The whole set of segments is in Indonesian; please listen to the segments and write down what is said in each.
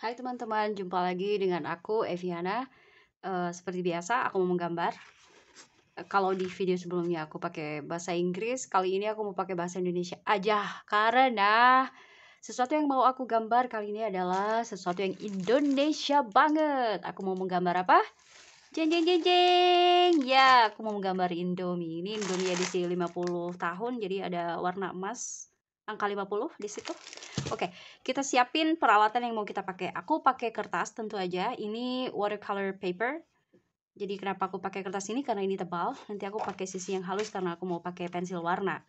Hai teman-teman, jumpa lagi dengan aku Eviana. Uh, seperti biasa, aku mau menggambar. Uh, kalau di video sebelumnya aku pakai bahasa Inggris, kali ini aku mau pakai bahasa Indonesia aja karena sesuatu yang mau aku gambar kali ini adalah sesuatu yang Indonesia banget. Aku mau menggambar apa? Jeng jeng jeng jeng. Ya, aku mau menggambar Indomie. Ini Indomie edisi 50 tahun jadi ada warna emas angka 50 di situ. Oke, okay, kita siapin peralatan yang mau kita pakai. Aku pakai kertas tentu aja. Ini watercolor paper. Jadi kenapa aku pakai kertas ini karena ini tebal. Nanti aku pakai sisi yang halus karena aku mau pakai pensil warna.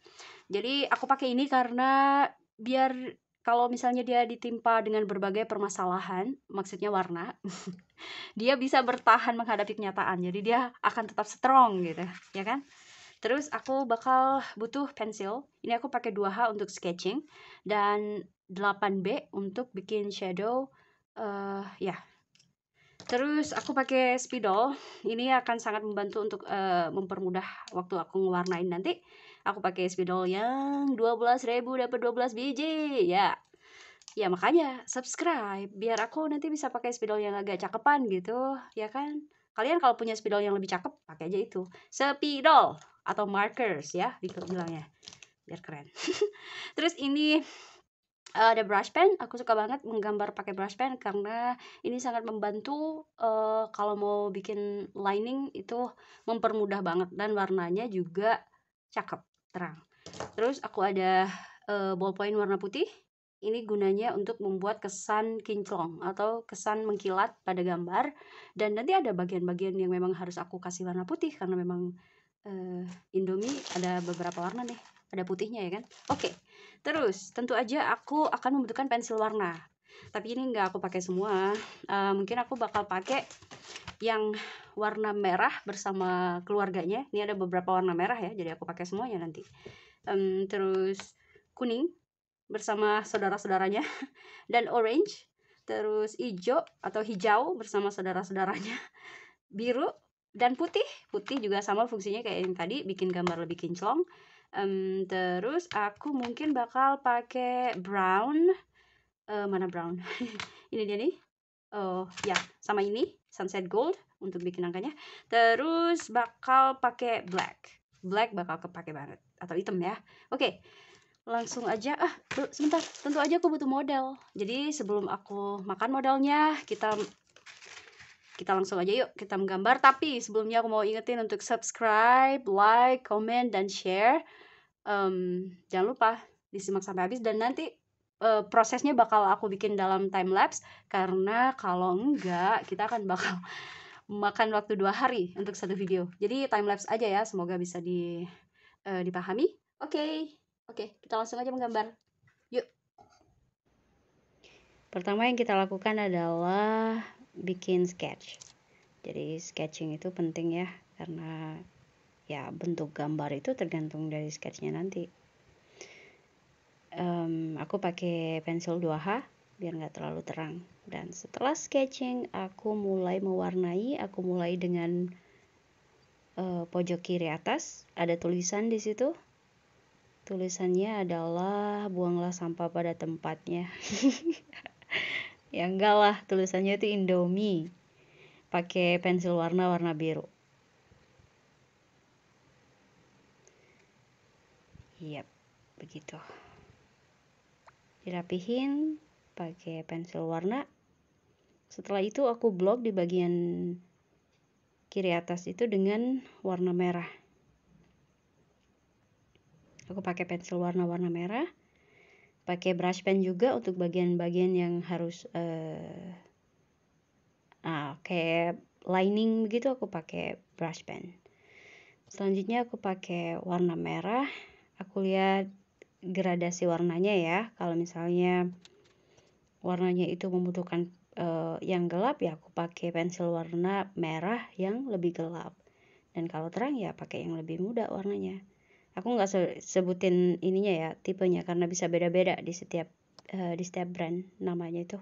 Jadi aku pakai ini karena biar kalau misalnya dia ditimpa dengan berbagai permasalahan, maksudnya warna, dia bisa bertahan menghadapi kenyataan. Jadi dia akan tetap strong gitu, ya kan? Terus aku bakal butuh pensil. Ini aku pakai 2H untuk sketching dan 8B untuk bikin shadow uh, ya. Terus aku pakai spidol. Ini akan sangat membantu untuk uh, mempermudah waktu aku ngewarnain nanti. Aku pakai spidol yang 12.000 dapat 12 biji ya. Ya makanya subscribe biar aku nanti bisa pakai spidol yang agak cakepan gitu, ya kan? Kalian kalau punya spidol yang lebih cakep, pakai aja itu. Spidol atau markers ya, gitu bilangnya. Biar keren. Terus ini uh, ada brush pen aku suka banget menggambar pakai brush pen karena ini sangat membantu uh, kalau mau bikin lining itu mempermudah banget dan warnanya juga cakep terang terus aku ada uh, ballpoint warna putih ini gunanya untuk membuat kesan kinclong atau kesan mengkilat pada gambar dan nanti ada bagian-bagian yang memang harus aku kasih warna putih karena memang uh, Indomie ada beberapa warna nih ada putihnya ya kan oke okay. Terus, tentu aja aku akan membutuhkan pensil warna. Tapi ini nggak aku pakai semua. Uh, mungkin aku bakal pakai yang warna merah bersama keluarganya. Ini ada beberapa warna merah ya, jadi aku pakai semuanya nanti. Um, terus kuning bersama saudara-saudaranya dan orange, terus hijau atau hijau bersama saudara-saudaranya, biru dan putih. Putih juga sama fungsinya kayak yang tadi, bikin gambar lebih kinclong um, terus aku mungkin bakal pakai brown uh, mana brown ini dia nih oh ya sama ini sunset gold untuk bikin angkanya terus bakal pakai black black bakal kepake banget atau hitam ya oke okay langsung aja ah sebentar tentu aja aku butuh model jadi sebelum aku makan modalnya kita kita langsung aja yuk kita menggambar. Tapi sebelumnya aku mau ingetin untuk subscribe, like, comment, dan share. Um, jangan lupa disimak sampai habis dan nanti uh, prosesnya bakal aku bikin dalam time lapse karena kalau enggak kita akan bakal makan waktu dua hari untuk satu video. Jadi time lapse aja ya, semoga bisa di uh, dipahami. Oke, okay. oke, okay, kita langsung aja menggambar. Yuk. Pertama yang kita lakukan adalah bikin sketch jadi sketching itu penting ya karena ya bentuk gambar itu tergantung dari sketchnya nanti um, aku pakai pensil 2H biar nggak terlalu terang dan setelah sketching aku mulai mewarnai aku mulai dengan uh, pojok kiri atas ada tulisan di situ tulisannya adalah buanglah sampah pada tempatnya ya enggak lah tulisannya itu Indomie pakai pensil warna warna biru Yap, begitu. Dirapihin pakai pensil warna. Setelah itu aku blok di bagian kiri atas itu dengan warna merah. Aku pakai pensil warna-warna merah pakai brush pen juga untuk bagian-bagian yang harus uh, nah kayak lining begitu aku pakai brush pen selanjutnya aku pakai warna merah aku lihat gradasi warnanya ya kalau misalnya warnanya itu membutuhkan uh, yang gelap ya aku pakai pensil warna merah yang lebih gelap dan kalau terang ya pakai yang lebih muda warnanya aku nggak sebutin ininya ya tipenya karena bisa beda-beda di setiap uh, di setiap brand namanya itu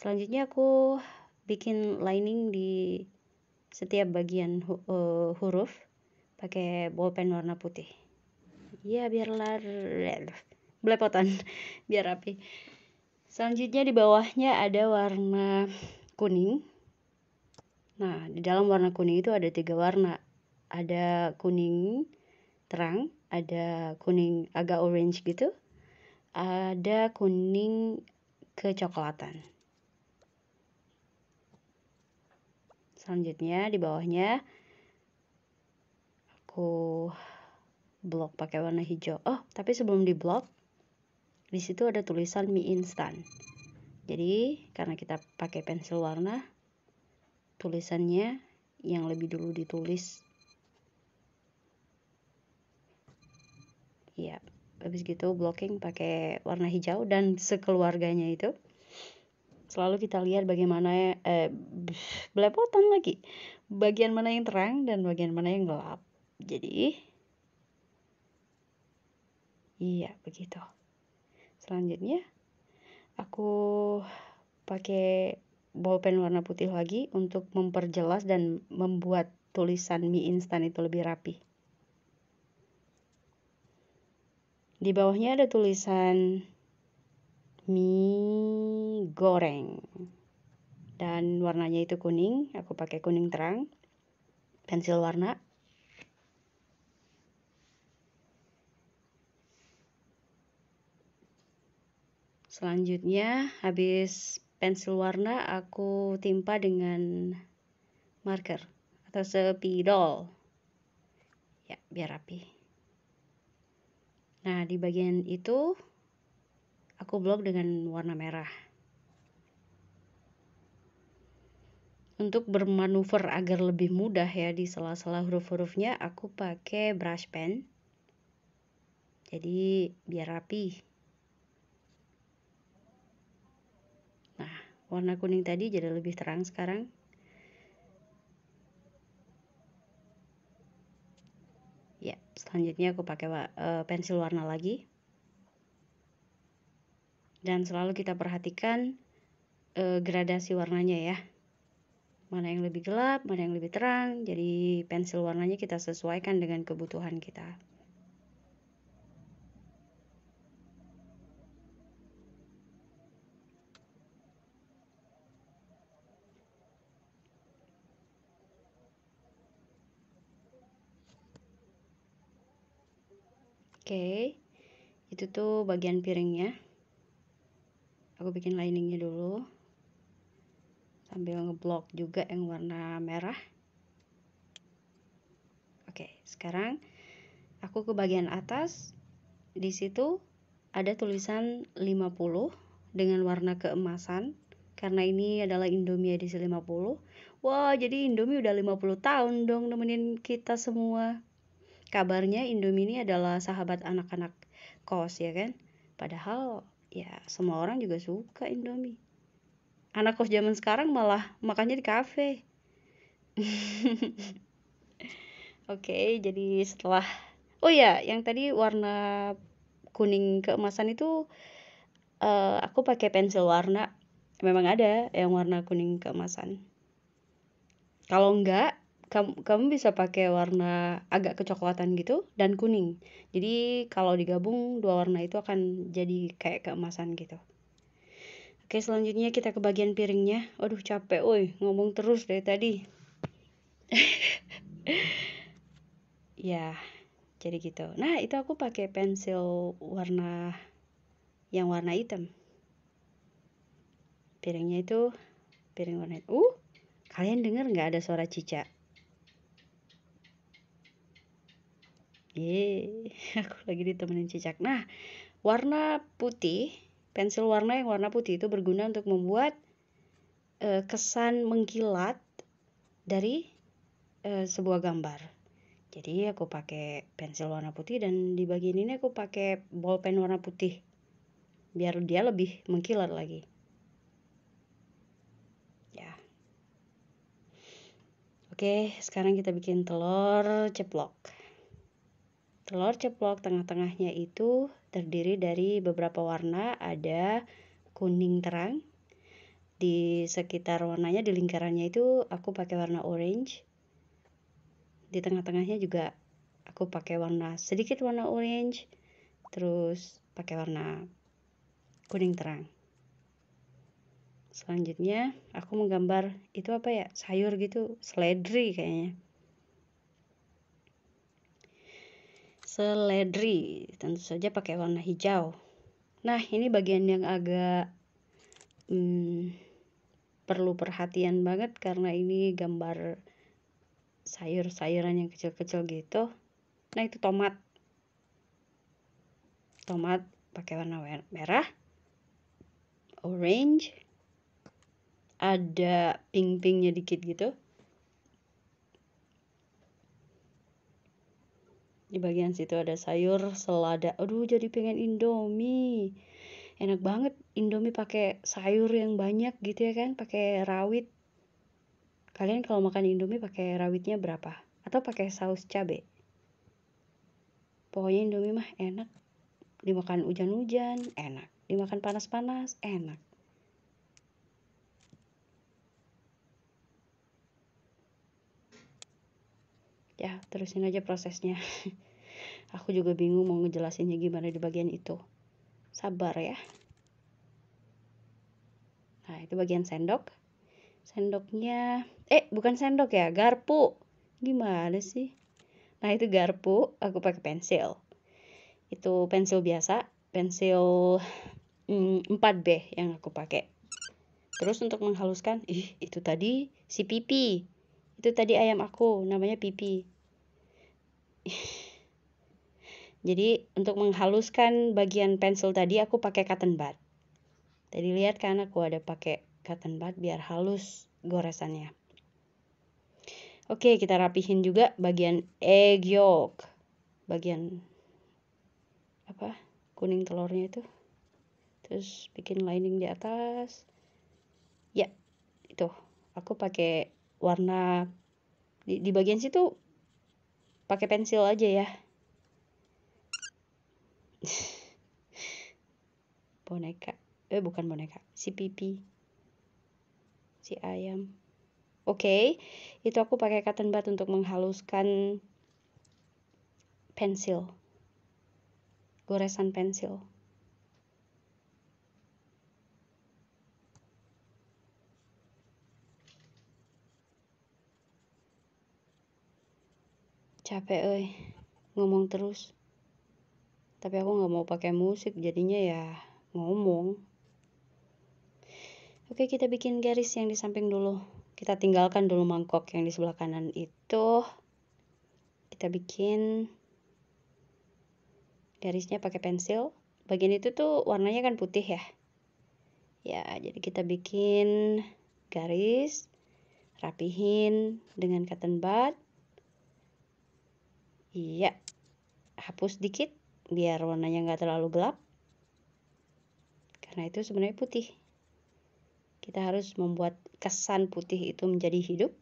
selanjutnya aku bikin lining di setiap bagian hu uh, huruf pakai bolpen warna putih ya biar lar belepotan biar rapi selanjutnya di bawahnya ada warna kuning nah di dalam warna kuning itu ada tiga warna ada kuning terang, ada kuning agak orange gitu, ada kuning kecoklatan. Selanjutnya di bawahnya aku blok pakai warna hijau. Oh, tapi sebelum di blok di situ ada tulisan mie instan. Jadi, karena kita pakai pensil warna, tulisannya yang lebih dulu ditulis ya habis gitu blocking pakai warna hijau dan sekeluarganya itu selalu kita lihat bagaimana eh, belepotan lagi bagian mana yang terang dan bagian mana yang gelap jadi iya begitu selanjutnya aku pakai bolpen warna putih lagi untuk memperjelas dan membuat tulisan mie instan itu lebih rapi Di bawahnya ada tulisan mie goreng. Dan warnanya itu kuning, aku pakai kuning terang. Pensil warna. Selanjutnya, habis pensil warna aku timpa dengan marker atau sepidol. Ya, biar rapi. Nah, di bagian itu aku blok dengan warna merah. Untuk bermanuver agar lebih mudah ya di sela-sela huruf-hurufnya, aku pakai brush pen. Jadi biar rapi. Nah, warna kuning tadi jadi lebih terang sekarang. ya selanjutnya aku pakai uh, pensil warna lagi dan selalu kita perhatikan uh, gradasi warnanya ya mana yang lebih gelap mana yang lebih terang jadi pensil warnanya kita sesuaikan dengan kebutuhan kita Oke, itu tuh bagian piringnya. Aku bikin liningnya dulu. Sambil ngeblok juga yang warna merah. Oke, sekarang aku ke bagian atas. Di situ ada tulisan 50 dengan warna keemasan. Karena ini adalah Indomie edisi 50. Wah, jadi Indomie udah 50 tahun dong nemenin kita semua kabarnya Indomie ini adalah sahabat anak-anak kos ya kan padahal ya semua orang juga suka Indomie anak kos zaman sekarang malah makannya di kafe oke jadi setelah oh ya yang tadi warna kuning keemasan itu uh, aku pakai pensil warna memang ada yang warna kuning keemasan kalau enggak kamu, kamu bisa pakai warna agak kecoklatan gitu dan kuning. Jadi kalau digabung dua warna itu akan jadi kayak keemasan gitu. Oke, selanjutnya kita ke bagian piringnya. Aduh, capek woi, ngomong terus dari tadi. ya, jadi gitu. Nah, itu aku pakai pensil warna yang warna hitam. Piringnya itu piring warna. Uh, kalian dengar nggak ada suara cicak? Ye, aku lagi ditemenin cicak. Nah, warna putih, pensil warna yang warna putih itu berguna untuk membuat e, kesan mengkilat dari e, sebuah gambar. Jadi aku pakai pensil warna putih dan di bagian ini aku pakai bolpen warna putih biar dia lebih mengkilat lagi. Ya. Oke, sekarang kita bikin telur ceplok. Telur ceplok tengah-tengahnya itu terdiri dari beberapa warna, ada kuning terang. Di sekitar warnanya di lingkarannya itu aku pakai warna orange. Di tengah-tengahnya juga aku pakai warna sedikit warna orange, terus pakai warna kuning terang. Selanjutnya aku menggambar itu apa ya? Sayur gitu, seledri kayaknya. seledri tentu saja pakai warna hijau nah ini bagian yang agak hmm, perlu perhatian banget karena ini gambar sayur-sayuran yang kecil-kecil gitu nah itu tomat tomat pakai warna merah orange ada pink-pinknya dikit gitu di bagian situ ada sayur selada aduh jadi pengen indomie enak banget indomie pakai sayur yang banyak gitu ya kan pakai rawit kalian kalau makan indomie pakai rawitnya berapa atau pakai saus cabe pokoknya indomie mah enak dimakan hujan-hujan enak dimakan panas-panas enak ya terusin aja prosesnya aku juga bingung mau ngejelasinnya gimana di bagian itu sabar ya nah itu bagian sendok sendoknya eh bukan sendok ya garpu gimana sih nah itu garpu aku pakai pensil itu pensil biasa pensil mm, 4B yang aku pakai terus untuk menghaluskan ih itu tadi si pipi itu tadi ayam aku namanya pipi jadi untuk menghaluskan bagian pensil tadi aku pakai cotton bud. Tadi lihat kan aku ada pakai cotton bud biar halus goresannya. Oke, kita rapihin juga bagian egg yolk. Bagian apa? Kuning telurnya itu. Terus bikin lining di atas. Ya, itu. Aku pakai warna di, di bagian situ pakai pensil aja ya boneka eh bukan boneka si pipi si ayam oke okay. itu aku pakai cotton bud untuk menghaluskan pensil goresan pensil capek eh ngomong terus tapi aku nggak mau pakai musik jadinya ya ngomong oke kita bikin garis yang di samping dulu kita tinggalkan dulu mangkok yang di sebelah kanan itu kita bikin garisnya pakai pensil bagian itu tuh warnanya kan putih ya ya jadi kita bikin garis rapihin dengan cotton bud Iya, hapus dikit biar warnanya nggak terlalu gelap. Karena itu sebenarnya putih. Kita harus membuat kesan putih itu menjadi hidup.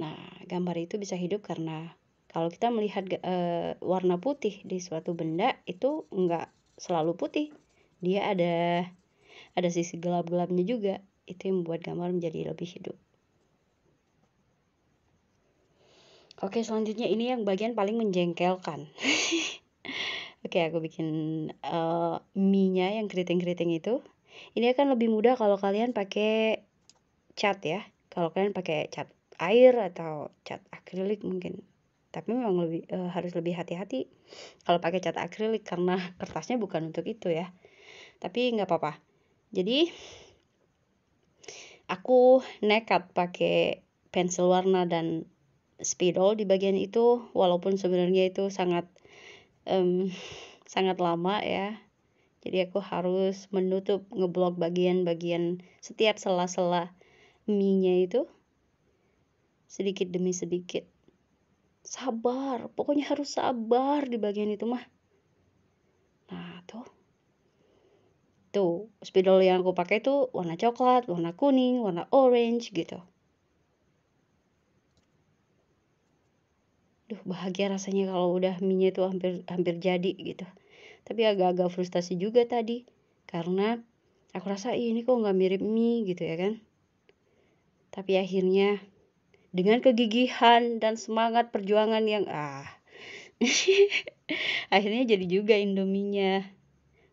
Nah, gambar itu bisa hidup karena kalau kita melihat e, warna putih di suatu benda itu nggak selalu putih. Dia ada ada sisi gelap-gelapnya juga. Itu yang membuat gambar menjadi lebih hidup. Oke, selanjutnya ini yang bagian paling menjengkelkan. Oke, aku bikin uh, mie-nya yang keriting-keriting itu. Ini akan lebih mudah kalau kalian pakai cat ya. Kalau kalian pakai cat air atau cat akrilik mungkin. Tapi memang lebih uh, harus lebih hati-hati kalau pakai cat akrilik karena kertasnya bukan untuk itu ya. Tapi nggak apa-apa. Jadi aku nekat pakai pensil warna dan spidol di bagian itu walaupun sebenarnya itu sangat um, sangat lama ya jadi aku harus menutup ngeblok bagian-bagian setiap sela-sela minyak itu sedikit demi sedikit sabar pokoknya harus sabar di bagian itu mah nah tuh tuh spidol yang aku pakai tuh warna coklat warna kuning warna orange gitu bahagia rasanya kalau udah minyak itu hampir hampir jadi gitu tapi agak-agak frustasi juga tadi karena aku rasa ini kok nggak mirip mie gitu ya kan tapi akhirnya dengan kegigihan dan semangat perjuangan yang ah akhirnya jadi juga indominya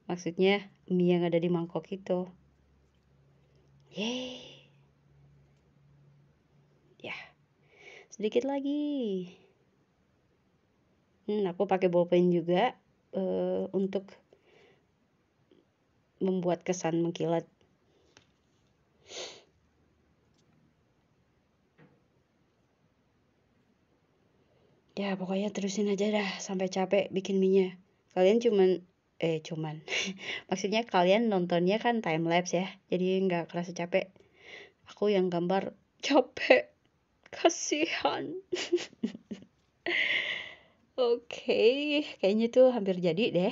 maksudnya mie yang ada di mangkok itu yeay ya sedikit lagi hmm, aku pakai bolpen juga uh, untuk membuat kesan mengkilat ya pokoknya terusin aja dah sampai capek bikin minyak kalian cuman eh cuman maksudnya kalian nontonnya kan time lapse ya jadi nggak kerasa capek aku yang gambar capek kasihan Oke, kayaknya tuh hampir jadi deh.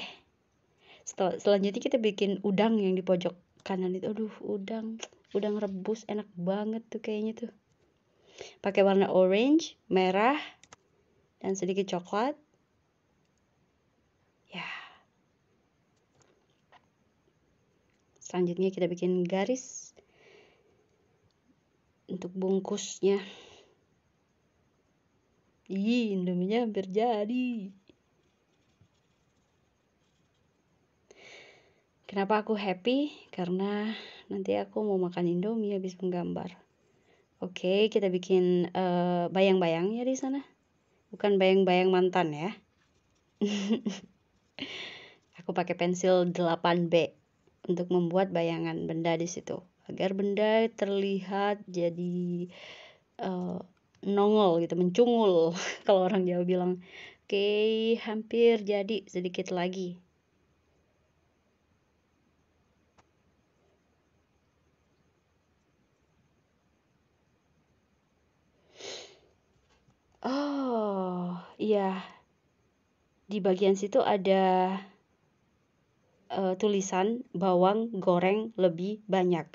Setel selanjutnya kita bikin udang yang di pojok kanan itu. Aduh, udang. Udang rebus enak banget tuh kayaknya tuh. Pakai warna orange, merah, dan sedikit coklat. Ya. Selanjutnya kita bikin garis untuk bungkusnya. Ih, Indominya hampir jadi. Kenapa aku happy? Karena nanti aku mau makan Indomie habis menggambar. Oke, kita bikin uh, bayang-bayang ya di sana. Bukan bayang-bayang mantan ya. aku pakai pensil 8B untuk membuat bayangan benda di situ agar benda terlihat jadi uh, nongol gitu mencungul kalau orang Jawa bilang oke okay, hampir jadi sedikit lagi Oh iya, di bagian situ ada uh, tulisan bawang goreng lebih banyak,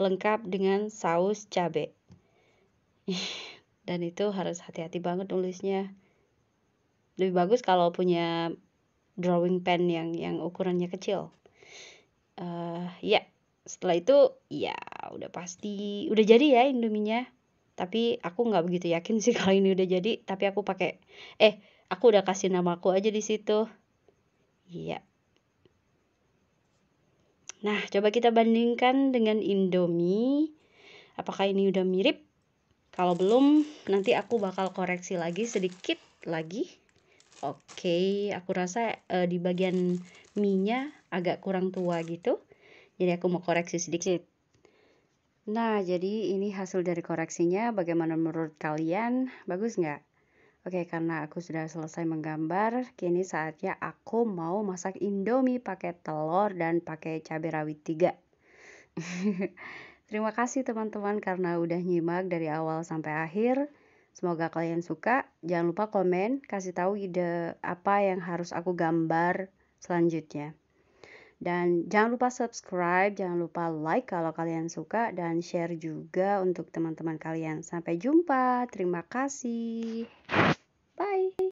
lengkap dengan saus cabai. dan itu harus hati-hati banget nulisnya lebih bagus kalau punya drawing pen yang yang ukurannya kecil uh, ya setelah itu ya udah pasti udah jadi ya indominya tapi aku nggak begitu yakin sih kalau ini udah jadi tapi aku pakai eh aku udah kasih nama aku aja di situ iya nah coba kita bandingkan dengan indomie apakah ini udah mirip kalau belum, nanti aku bakal koreksi lagi sedikit lagi. Oke, aku rasa uh, di bagian minyak agak kurang tua gitu. Jadi aku mau koreksi sedikit. Nah, jadi ini hasil dari koreksinya. Bagaimana menurut kalian? Bagus nggak? Oke, karena aku sudah selesai menggambar, kini saatnya aku mau masak indomie pakai telur dan pakai cabai rawit 3. Terima kasih teman-teman karena udah nyimak dari awal sampai akhir. Semoga kalian suka. Jangan lupa komen, kasih tahu ide apa yang harus aku gambar selanjutnya. Dan jangan lupa subscribe, jangan lupa like kalau kalian suka dan share juga untuk teman-teman kalian. Sampai jumpa. Terima kasih. Bye.